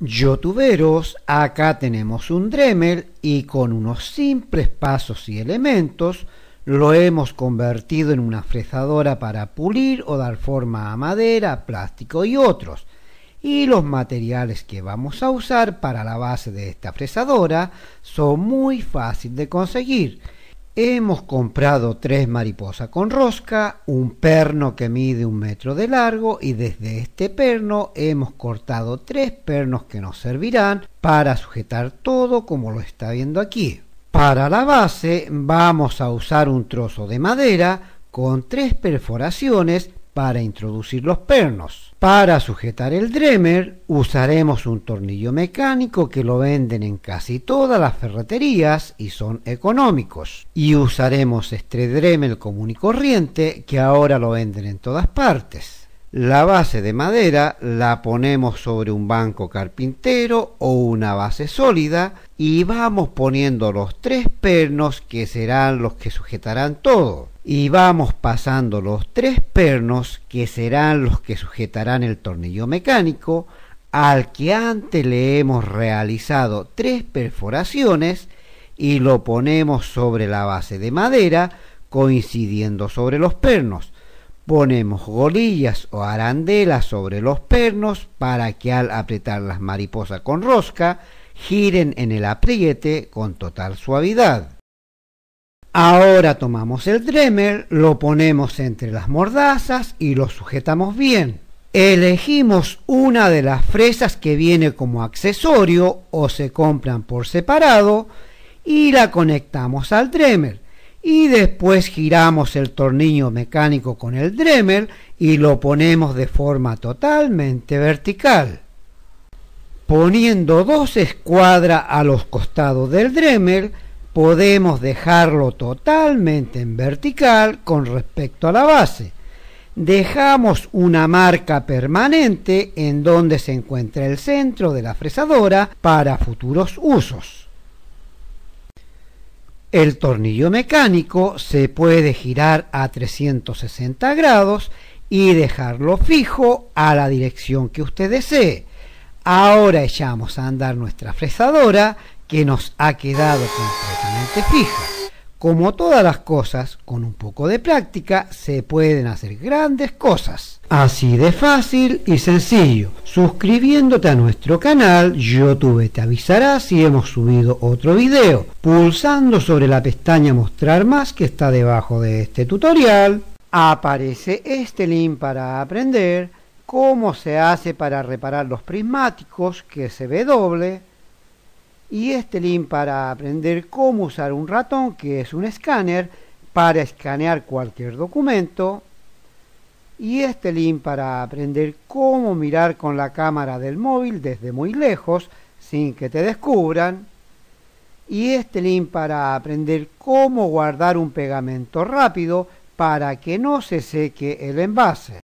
Yotuberos, acá tenemos un Dremel y con unos simples pasos y elementos lo hemos convertido en una fresadora para pulir o dar forma a madera, plástico y otros. Y los materiales que vamos a usar para la base de esta fresadora son muy fáciles de conseguir Hemos comprado tres mariposas con rosca, un perno que mide un metro de largo y desde este perno hemos cortado tres pernos que nos servirán para sujetar todo como lo está viendo aquí. Para la base vamos a usar un trozo de madera con tres perforaciones para introducir los pernos. Para sujetar el dremel usaremos un tornillo mecánico que lo venden en casi todas las ferreterías y son económicos. Y usaremos este Dremel común y corriente que ahora lo venden en todas partes. La base de madera la ponemos sobre un banco carpintero o una base sólida y vamos poniendo los tres pernos que serán los que sujetarán todo y vamos pasando los tres pernos que serán los que sujetarán el tornillo mecánico al que antes le hemos realizado tres perforaciones y lo ponemos sobre la base de madera coincidiendo sobre los pernos. Ponemos golillas o arandelas sobre los pernos para que al apretar las mariposas con rosca giren en el apriete con total suavidad. Ahora tomamos el Dremel, lo ponemos entre las mordazas y lo sujetamos bien. Elegimos una de las fresas que viene como accesorio o se compran por separado y la conectamos al Dremel. Y después giramos el tornillo mecánico con el Dremel y lo ponemos de forma totalmente vertical. Poniendo dos escuadras a los costados del Dremel, podemos dejarlo totalmente en vertical con respecto a la base. Dejamos una marca permanente en donde se encuentra el centro de la fresadora para futuros usos. El tornillo mecánico se puede girar a 360 grados y dejarlo fijo a la dirección que usted desee. Ahora echamos a andar nuestra fresadora que nos ha quedado completamente fija. Como todas las cosas, con un poco de práctica se pueden hacer grandes cosas. Así de fácil y sencillo. Suscribiéndote a nuestro canal, YouTube te avisará si hemos subido otro video. Pulsando sobre la pestaña Mostrar más que está debajo de este tutorial, aparece este link para aprender cómo se hace para reparar los prismáticos que se ve doble y este link para aprender cómo usar un ratón, que es un escáner, para escanear cualquier documento. Y este link para aprender cómo mirar con la cámara del móvil desde muy lejos, sin que te descubran. Y este link para aprender cómo guardar un pegamento rápido para que no se seque el envase.